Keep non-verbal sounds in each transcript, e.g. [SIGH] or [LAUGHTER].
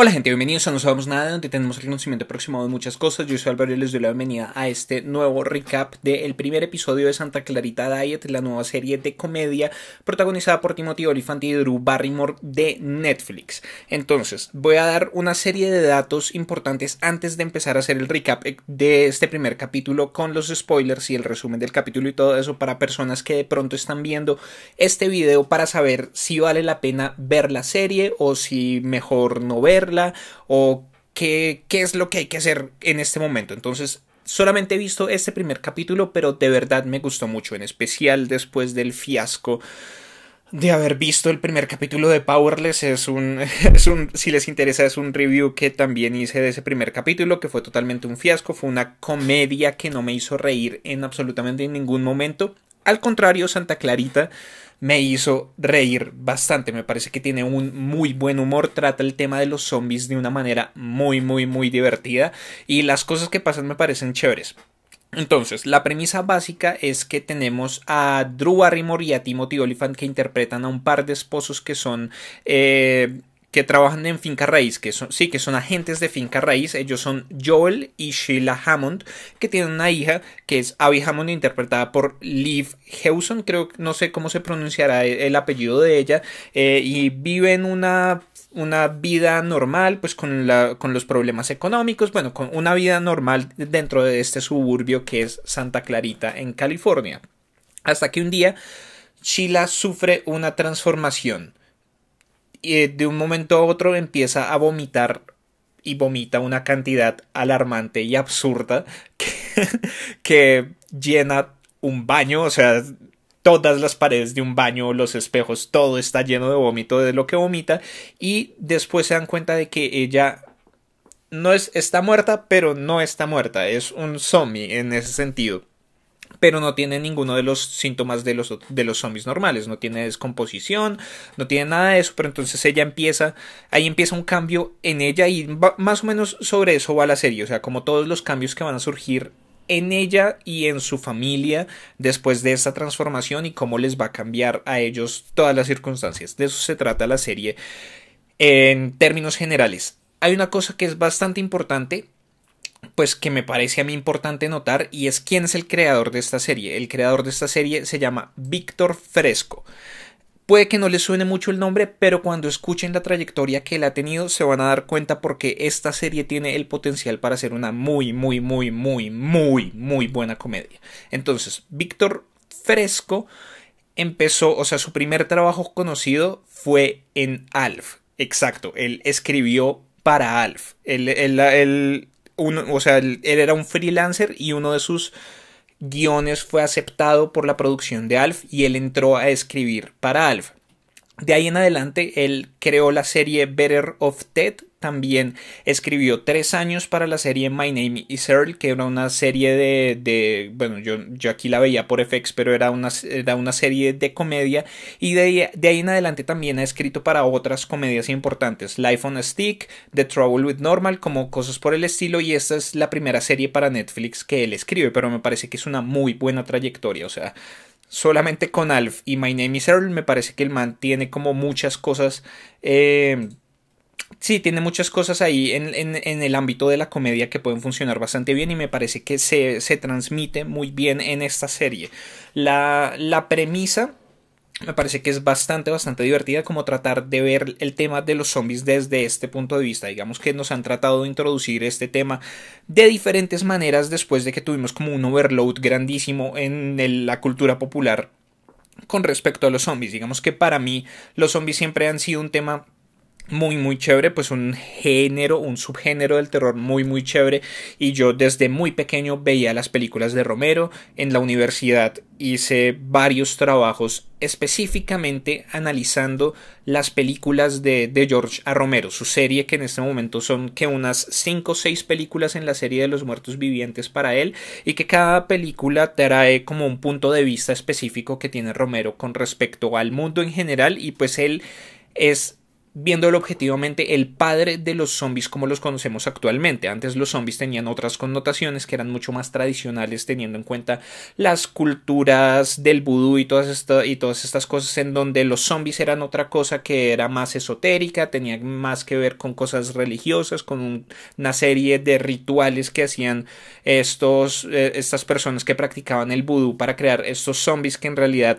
Hola gente, bienvenidos a No Sabemos Nada, donde tenemos el conocimiento aproximado de muchas cosas. Yo soy Álvaro y les doy la bienvenida a este nuevo recap del primer episodio de Santa Clarita Diet, la nueva serie de comedia protagonizada por Timothy Olyphant y Drew Barrymore de Netflix. Entonces, voy a dar una serie de datos importantes antes de empezar a hacer el recap de este primer capítulo con los spoilers y el resumen del capítulo y todo eso para personas que de pronto están viendo este video para saber si vale la pena ver la serie o si mejor no ver o qué, qué es lo que hay que hacer en este momento. Entonces, solamente he visto este primer capítulo, pero de verdad me gustó mucho, en especial después del fiasco de haber visto el primer capítulo de Powerless. Es un, [LAUGHS] es un, si les interesa, es un review que también hice de ese primer capítulo, que fue totalmente un fiasco, fue una comedia que no me hizo reír en absolutamente ningún momento. Al contrario, Santa Clarita me hizo reír bastante. Me parece que tiene un muy buen humor, trata el tema de los zombies de una manera muy, muy, muy divertida y las cosas que pasan me parecen chéveres. Entonces, la premisa básica es que tenemos a Drew Barrymore y a Timothy Oliphant que interpretan a un par de esposos que son eh, que trabajan en finca raíz, que son, sí, que son agentes de finca raíz. Ellos son Joel y Sheila Hammond, que tienen una hija que es Abby Hammond, interpretada por Liv Hewson, creo que no sé cómo se pronunciará el apellido de ella, eh, y viven una una vida normal, pues con, la, con los problemas económicos, bueno, con una vida normal dentro de este suburbio que es Santa Clarita en California. Hasta que un día Sheila sufre una transformación y eh, de un momento a otro empieza a vomitar y vomita una cantidad alarmante y absurda que, [LAUGHS] que llena un baño, o sea, todas las paredes de un baño, los espejos, todo está lleno de vómito de lo que vomita y después se dan cuenta de que ella no es, está muerta, pero no está muerta, es un zombie en ese sentido pero no tiene ninguno de los síntomas de los, de los zombies normales, no tiene descomposición, no tiene nada de eso, pero entonces ella empieza, ahí empieza un cambio en ella y más o menos sobre eso va la serie, o sea, como todos los cambios que van a surgir en ella y en su familia después de esta transformación y cómo les va a cambiar a ellos todas las circunstancias. De eso se trata la serie en términos generales. Hay una cosa que es bastante importante pues que me parece a mí importante notar y es quién es el creador de esta serie. El creador de esta serie se llama Víctor Fresco. Puede que no le suene mucho el nombre, pero cuando escuchen la trayectoria que él ha tenido se van a dar cuenta porque esta serie tiene el potencial para ser una muy, muy, muy, muy, muy, muy buena comedia. Entonces, Víctor Fresco empezó, o sea, su primer trabajo conocido fue en Alf. Exacto, él escribió para Alf o sea, él era un freelancer y uno de sus guiones fue aceptado por la producción de Alf y él entró a escribir para Alf. De ahí en adelante, él creó la serie Better of Ted, también escribió tres años para la serie My Name is Earl, que era una serie de, bueno, yo, yo, aquí la veía por FX, pero era una, una serie de comedia y de, de, ahí en adelante también ha escrito para otras comedias importantes, Life on a Stick, The Trouble with Normal, como cosas por el estilo y esta es la primera serie para Netflix que él escribe, pero me parece que es una muy buena trayectoria, o sea, solamente con Alf y My Name is Earl me parece que el man tiene como muchas cosas... Eh, sí, tiene muchas cosas ahí en, el ámbito de la comedia que pueden funcionar bastante bien y me parece que se, transmite muy bien en esta serie. La, premisa me parece que es bastante, bastante divertida como tratar de ver el tema de los zombies desde este punto de vista. Digamos que nos han tratado de introducir este tema de diferentes maneras después de que tuvimos como un overload grandísimo en la cultura popular con respecto a los zombies. Digamos que para mí los zombies siempre han sido un tema muy muy chévere, pues un género, un subgénero del terror muy muy chévere y yo desde muy pequeño veía las películas de Romero, en la universidad hice varios trabajos específicamente analizando las películas de, de George A. Romero, su serie que en este momento son que unas 5 o 6 películas en la serie de los muertos vivientes para él y que cada película trae como un punto de vista específico que tiene Romero con respecto al mundo en general y pues él es viéndolo objetivamente, el padre de los zombies como los conocemos actualmente. Antes los zombies tenían otras connotaciones que eran mucho más tradicionales, teniendo en cuenta las culturas del vudú y todas, y todas estas cosas, en donde los zombies eran otra cosa que era más esotérica, tenía más que ver con cosas religiosas, con una serie de rituales que hacían estos, eh, estas personas que practicaban el vudú para crear estos zombies que en realidad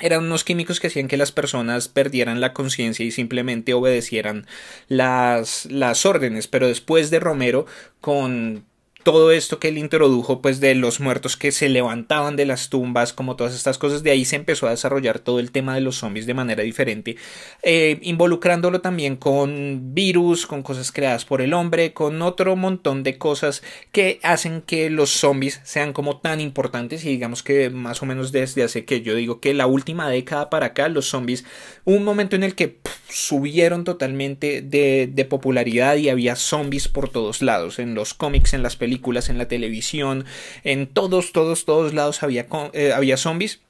eran unos químicos que hacían que las personas perdieran la conciencia y simplemente obedecieran las, las órdenes. Pero después de Romero, con todo esto que él introdujo, pues de los muertos que se levantaban de las tumbas, como todas estas cosas, de ahí se empezó a desarrollar todo el tema de los zombies de manera diferente, eh, involucrándolo también con virus, con cosas creadas por el hombre, con otro montón de cosas que hacen que los zombies sean como tan importantes y digamos que más o menos desde hace que yo digo que la última década para acá los zombies, un momento en el que subieron totalmente de, popularidad y había zombies por todos lados, en los cómics, en las películas, en la televisión, en todos, todos, todos lados había, eh, había zombies.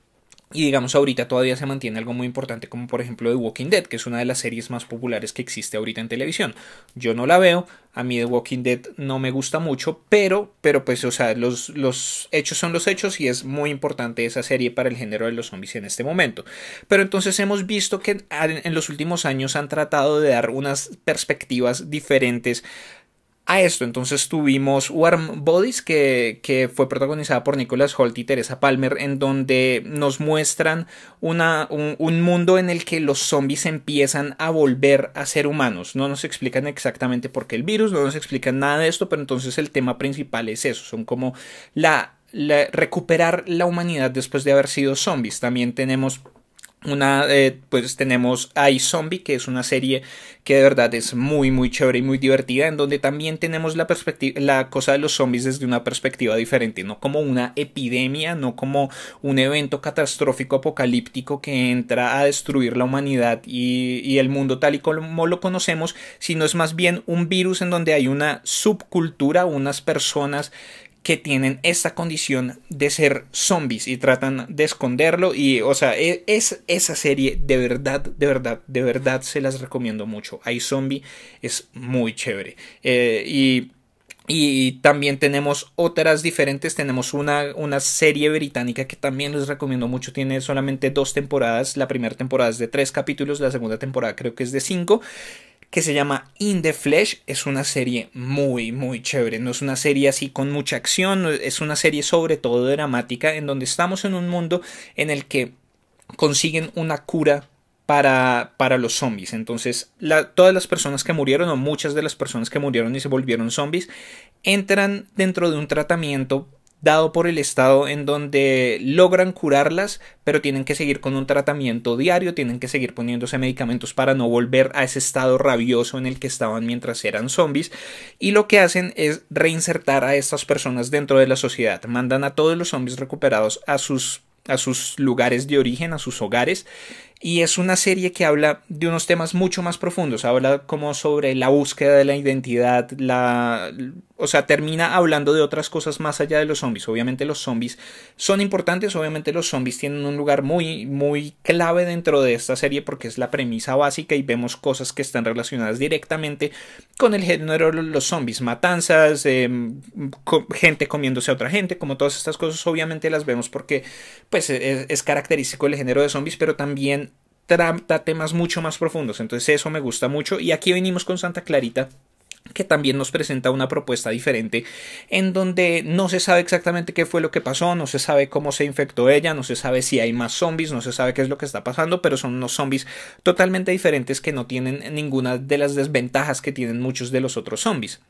Y digamos ahorita todavía se mantiene algo muy importante como por ejemplo The Walking Dead, que es una de las series más populares que existe ahorita en televisión. Yo no la veo, a mí The Walking Dead no me gusta mucho, pero, pero pues, o sea, los, los hechos son los hechos y es muy importante esa serie para el género de los zombies en este momento. Pero entonces hemos visto que en los últimos años han tratado de dar unas perspectivas diferentes a esto. Entonces tuvimos Warm Bodies, que, que fue protagonizada por Nicolas Holt y Teresa Palmer, en donde nos muestran una, un, mundo en el que los zombies empiezan a volver a ser humanos. No nos explican exactamente por qué el virus, no nos explican nada de esto, pero entonces el tema principal es eso, son como la, recuperar la humanidad después de haber sido zombies. También tenemos una, eh, pues tenemos zombie que es una serie que de verdad es muy, muy chévere y muy divertida, en donde también tenemos la, perspectiva, la cosa de los zombies desde una perspectiva diferente, no como una epidemia, no como un evento catastrófico apocalíptico que entra a destruir la humanidad y, y el mundo tal y como lo conocemos, sino es más bien un virus en donde hay una subcultura, unas personas que tienen esta condición de ser zombies y tratan de esconderlo y o sea e, es esa serie de verdad de verdad de verdad se las recomiendo mucho hay zombie es muy chévere eh, y y también tenemos otras diferentes. Tenemos una, una, serie británica que también les recomiendo mucho. Tiene solamente dos temporadas. La primera temporada es de tres capítulos. La segunda temporada creo que es de cinco que se llama In the Flesh. Es una serie muy, muy chévere. No es una serie así con mucha acción, es una serie sobre todo dramática en donde estamos en un mundo en el que consiguen una cura para, para, los zombies. Entonces, todas las personas que murieron, o muchas de las personas que murieron y se volvieron zombies, entran dentro de un tratamiento dado por el Estado en donde logran curarlas, pero tienen que seguir con un tratamiento diario, tienen que seguir poniéndose medicamentos para no volver a ese estado rabioso en el que estaban mientras eran zombies, y lo que hacen es reinsertar a estas personas dentro de la sociedad, mandan a todos los zombies recuperados a sus a sus lugares de origen, a sus hogares, y es una serie que habla de unos temas mucho más profundos, habla como sobre la búsqueda de la identidad, la o sea, termina hablando de otras cosas más allá de los zombies. Obviamente los zombies son importantes, obviamente los zombies tienen un lugar muy muy clave dentro de esta serie porque es la premisa básica y vemos cosas que están relacionadas directamente con el género de los zombies, matanzas, eh, gente comiéndose a otra gente, como todas estas cosas obviamente las vemos porque pues es, es característico el género de zombies, pero también trata temas mucho más profundos. Entonces eso me gusta mucho. Y aquí venimos con Santa Clarita que también nos presenta una propuesta diferente en donde no se sabe exactamente qué fue lo que pasó, no se sabe cómo se infectó ella, no se sabe si hay más zombies, no se sabe qué es lo que está pasando, pero son unos zombies totalmente diferentes que no tienen ninguna de las desventajas que tienen muchos de los otros zombies.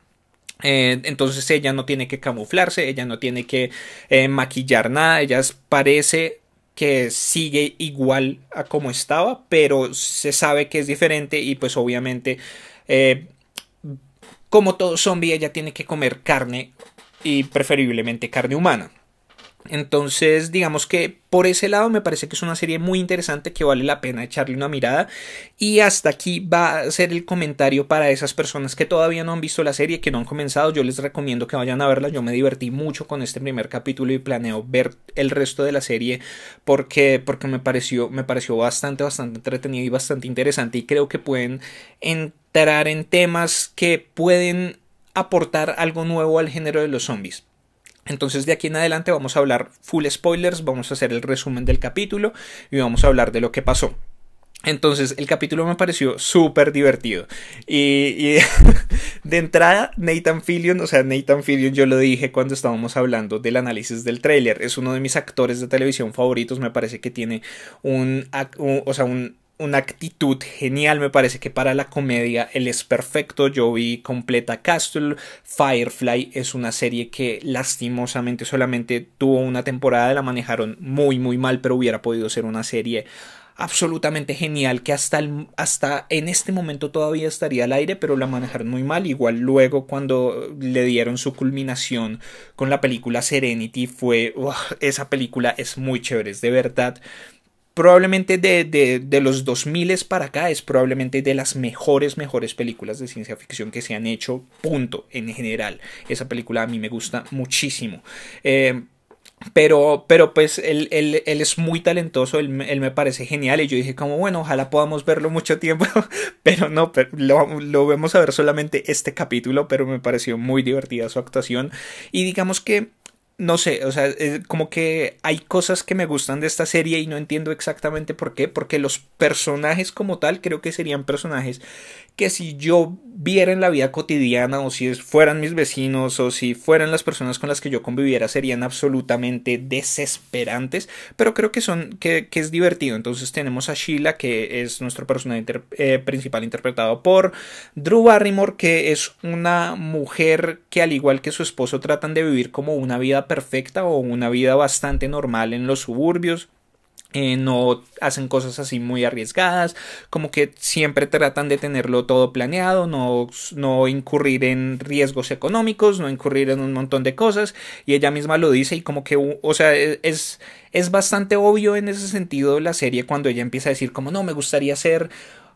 Eh, entonces ella no tiene que camuflarse, ella no tiene que eh, maquillar nada, ella parece que sigue igual a como estaba, pero se sabe que es diferente y pues obviamente eh, como todo zombie ella tiene que comer carne y preferiblemente carne humana. Entonces, digamos que por ese lado me parece que es una serie muy interesante que vale la pena echarle una mirada. Y hasta aquí va a ser el comentario para esas personas que todavía no han visto la serie, que no han comenzado. Yo les recomiendo que vayan a verla. Yo me divertí mucho con este primer capítulo y planeo ver el resto de la serie porque, porque me, pareció, me pareció bastante, bastante entretenido y bastante interesante. Y creo que pueden entrar en temas que pueden aportar algo nuevo al género de los zombies. Entonces de aquí en adelante vamos a hablar full spoilers, vamos a hacer el resumen del capítulo y vamos a hablar de lo que pasó. Entonces el capítulo me pareció súper divertido. Y, [LAUGHS] de entrada, Nathan Fillion, o sea, Nathan Fillion yo lo dije cuando estábamos hablando del análisis del tráiler, es uno de mis actores de televisión favoritos, me parece que tiene un, o sea, un una actitud genial, me parece que para la comedia él es perfecto. Yo vi completa Castle, Firefly es una serie que lastimosamente solamente tuvo una temporada, la manejaron muy muy mal, pero hubiera podido ser una serie absolutamente genial que hasta, en este momento todavía estaría al aire, pero la manejaron muy mal. Igual luego cuando le dieron su culminación con la película Serenity fue, esa película es muy chévere, es de verdad probablemente de, los 2000 para acá es probablemente de las mejores, mejores películas de ciencia ficción que se han hecho, punto, en general. Esa película a mí me gusta muchísimo. Eh, pero, pero pues él, él es muy talentoso, él, me parece genial y yo dije como bueno, ojalá podamos verlo mucho tiempo, [LAUGHS] pero no, lo, lo vemos a ver solamente este capítulo, pero me pareció muy divertida su actuación y digamos que no sé, o sea, eh, como que hay cosas que me gustan de esta serie y no entiendo exactamente por qué, porque los personajes como tal creo que serían personajes que si yo vieran la vida cotidiana o si fueran mis vecinos o si fueran las personas con las que yo conviviera serían absolutamente desesperantes, pero creo que son que, es divertido. Entonces tenemos a Sheila que es nuestro personaje eh, principal interpretado por Drew Barrymore que es una mujer que al igual que su esposo tratan de vivir como una vida perfecta o una vida bastante normal en los suburbios eh, no hacen cosas así muy arriesgadas, como que siempre tratan de tenerlo todo planeado, no, no incurrir en riesgos económicos, no incurrir en un montón de cosas, y ella misma lo dice y como que, o sea, e, es, es bastante obvio en ese sentido la serie cuando ella empieza a decir como no, me gustaría ser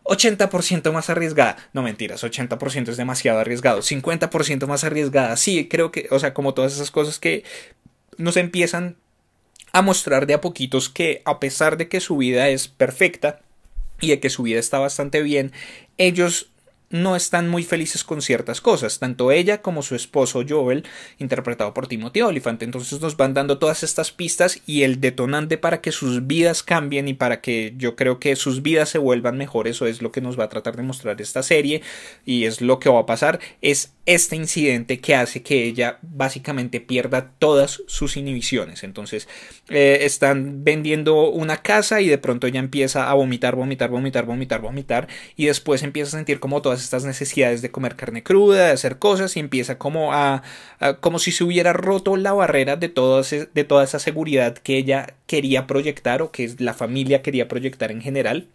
80% más arriesgada. No mentiras, 80% es demasiado arriesgado. 50% más arriesgada. Sí, creo que, o sea, como todas esas cosas que nos empiezan a mostrar de a poquitos que a pesar de que su vida es perfecta y de que su vida está bastante bien, ellos no están muy felices con ciertas cosas, tanto ella como su esposo Joel, interpretado por Timothy Oliphant. Entonces nos van dando todas estas pistas y el detonante para que sus vidas cambien y para que yo creo que sus vidas se vuelvan mejores. eso es lo que nos va a tratar de mostrar esta serie y es lo que va a pasar, es este incidente que hace que ella básicamente pierda todas sus inhibiciones. Entonces eh, están vendiendo una casa y de pronto ella empieza a vomitar, vomitar, vomitar, vomitar, vomitar y después empieza a sentir como todas estas necesidades de comer carne cruda, de hacer cosas y empieza como a, como si se hubiera roto la barrera de, e, de toda esa seguridad que ella quería proyectar o que la familia quería proyectar en general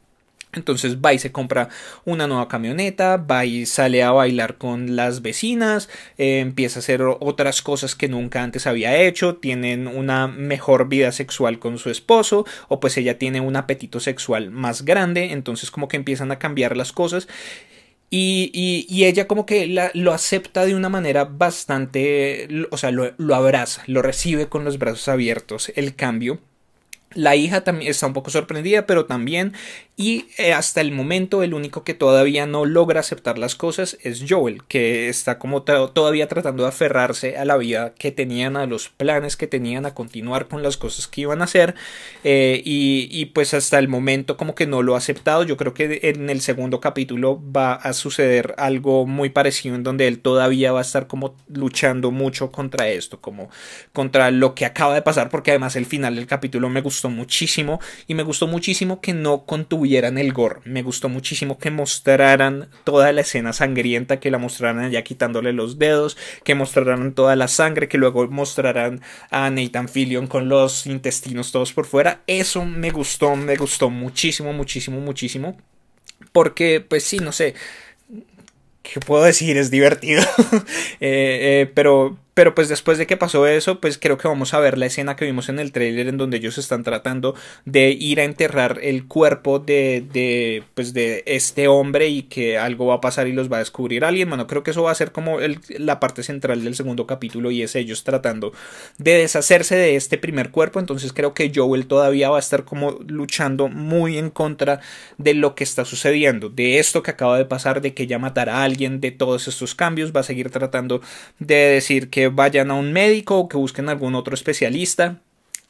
entonces va y se compra una nueva camioneta, va y sale a bailar con las vecinas, eh, empieza a hacer otras cosas que nunca antes había hecho, tienen una mejor vida sexual con su esposo o pues ella tiene un apetito sexual más grande, entonces como que empiezan a cambiar las cosas y, ella como que lo acepta de una manera bastante, o sea, lo, lo, abraza, lo recibe con los brazos abiertos el cambio. La hija también está un poco sorprendida, pero también y eh, hasta el momento el único que todavía no logra aceptar las cosas es Joel, que está como todavía tratando de aferrarse a la vida que tenían, a los planes que tenían, a continuar con las cosas que iban a hacer. Eh, y, pues hasta el momento como que no lo ha aceptado. Yo creo que en el segundo capítulo va a suceder algo muy parecido en donde él todavía va a estar como luchando mucho contra esto, como contra lo que acaba de pasar, porque además el final del capítulo me gustó muchísimo y me gustó muchísimo que no contuviera eran el gore. Me gustó muchísimo que mostraran toda la escena sangrienta, que la mostraran ya quitándole los dedos, que mostraran toda la sangre, que luego mostraran a Nathan Fillion con los intestinos todos por fuera. Eso me gustó, me gustó muchísimo, muchísimo, muchísimo. Porque, pues sí, no sé. ¿Qué puedo decir? Es divertido. [LAUGHS] Eh, eh, pero pero pues después de que pasó eso, pues creo que vamos a ver la escena que vimos en el trailer en donde ellos están tratando de ir a enterrar el cuerpo de, pues de este hombre y que algo va a pasar y los va a descubrir alguien. bueno creo que eso va a ser como la parte central del segundo capítulo y es ellos tratando de deshacerse de este primer cuerpo. Entonces creo que Joel todavía va a estar como luchando muy en contra de lo que está sucediendo, de esto que acaba de pasar, de que ya matará a alguien, de todos estos cambios. Va a seguir tratando de decir que vayan a un médico o que busquen algún otro especialista.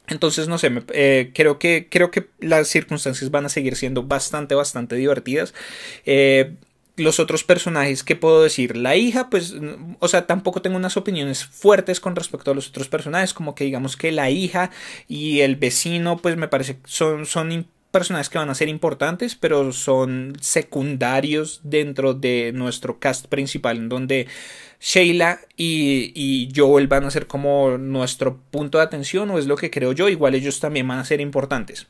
Entonces, no sé, eh, creo, que, creo que las circunstancias van a seguir siendo bastante, bastante divertidas. Eh, los otros personajes que puedo decir, la hija, pues, o sea, tampoco tengo unas opiniones fuertes con respecto a los otros personajes, como que digamos que la hija y el vecino, pues me parece son, son personajes que van a ser importantes, pero son secundarios dentro de nuestro cast principal, en donde Sheila y, y, Joel van a ser como nuestro punto de atención, o es lo que creo yo, igual ellos también van a ser importantes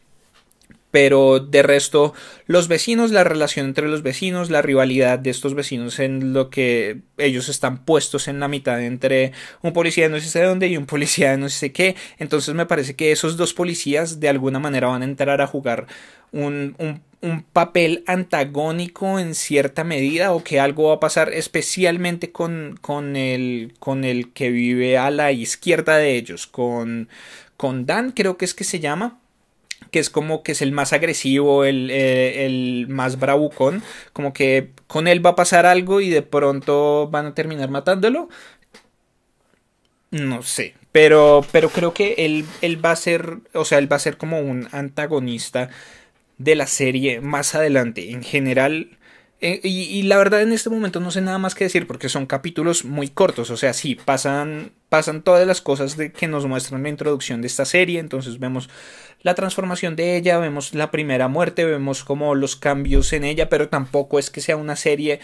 pero de resto los vecinos, la relación entre los vecinos, la rivalidad de estos vecinos en lo que ellos están puestos en la mitad entre un policía de no sé dónde y un policía de no sé qué, entonces me parece que esos dos policías de alguna manera van a entrar a jugar un, un, un papel antagónico en cierta medida o que algo va a pasar especialmente con, el, que vive a la izquierda de ellos, con Dan creo que es que se llama que es como que es el más agresivo, eh, el, más bravucón, como que con él va a pasar algo y de pronto van a terminar matándolo. No sé, pero, pero creo que él, él va a ser, o sea, él va a ser como un antagonista de la serie más adelante. En general, eh, y, la verdad en este momento no sé nada más que decir porque son capítulos muy cortos, o sea, sí, pasan, pasan todas las cosas de, que nos muestran la introducción de esta serie, entonces vemos la transformación de ella, vemos la primera muerte, vemos como los cambios en ella, pero tampoco es que sea una serie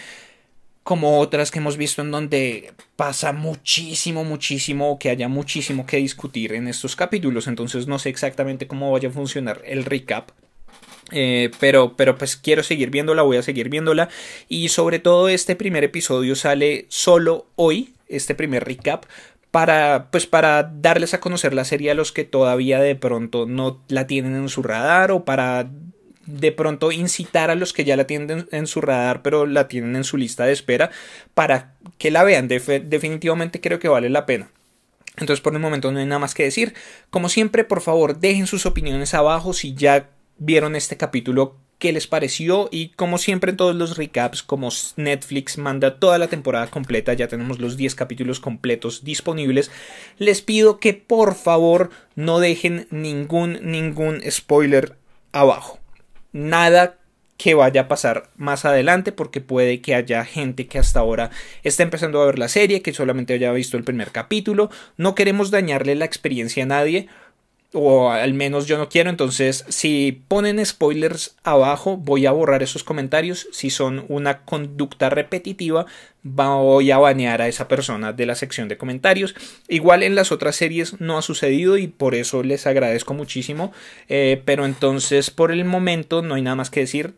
como otras que hemos visto en donde pasa muchísimo, muchísimo, o que haya muchísimo que discutir en estos capítulos, entonces no sé exactamente cómo vaya a funcionar el recap eh, pero, pero pues quiero seguir viéndola, voy a seguir viéndola. Y sobre todo este primer episodio sale solo hoy, este primer recap, para, pues para darles a conocer la serie a los que todavía de pronto no la tienen en su radar o para de pronto incitar a los que ya la tienen en su radar pero la tienen en su lista de espera para que la vean. definitivamente creo que vale la pena. Entonces por el momento no hay nada más que decir. Como siempre, por favor, dejen sus opiniones abajo si ya vieron este capítulo, qué les pareció y como siempre en todos los recaps, como Netflix manda toda la temporada completa, ya tenemos los 10 capítulos completos disponibles, les pido que por favor no dejen ningún, ningún spoiler abajo. Nada que vaya a pasar más adelante porque puede que haya gente que hasta ahora está empezando a ver la serie, que solamente haya visto el primer capítulo. No queremos dañarle la experiencia a nadie o al menos yo no quiero, entonces si ponen spoilers abajo voy a borrar esos comentarios, si son una conducta repetitiva voy a banear a esa persona de la sección de comentarios, igual en las otras series no ha sucedido y por eso les agradezco muchísimo, eh, pero entonces por el momento no hay nada más que decir,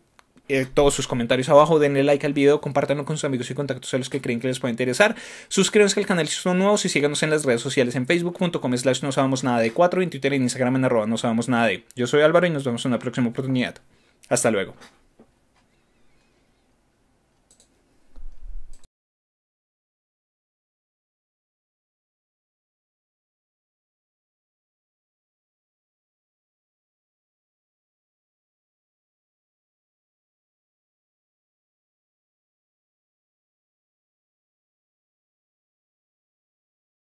eh, todos sus comentarios abajo, denle like al video, compártanlo con sus amigos y contactos a los que creen que les puede interesar. Suscríbanse al canal si son nuevos y síganos en las redes sociales en facebook.com slash no sabemos nada de 4, en Twitter y en Instagram en arroba no sabemos nada de. Yo soy Álvaro y nos vemos en una próxima oportunidad. Hasta luego.